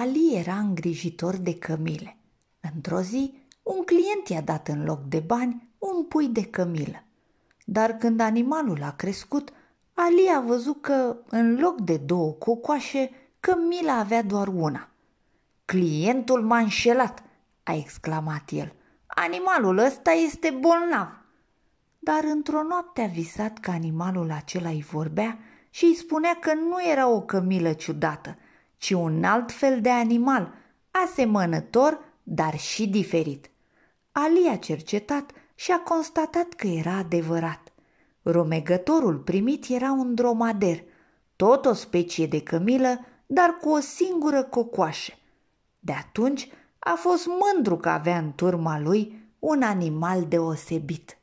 Ali era îngrijitor de cămile. Într-o zi, un client i-a dat în loc de bani un pui de cămilă. Dar când animalul a crescut, Ali a văzut că, în loc de două cocoașe, cămila avea doar una. Clientul m-a înșelat!" a exclamat el. Animalul ăsta este bolnav!" Dar într-o noapte a visat că animalul acela îi vorbea și îi spunea că nu era o cămilă ciudată – ci un alt fel de animal, asemănător, dar și diferit. Ali a cercetat și a constatat că era adevărat. Rumegătorul primit era un dromader, tot o specie de cămilă, dar cu o singură cocoașă. De atunci a fost mândru că avea în turma lui un animal deosebit.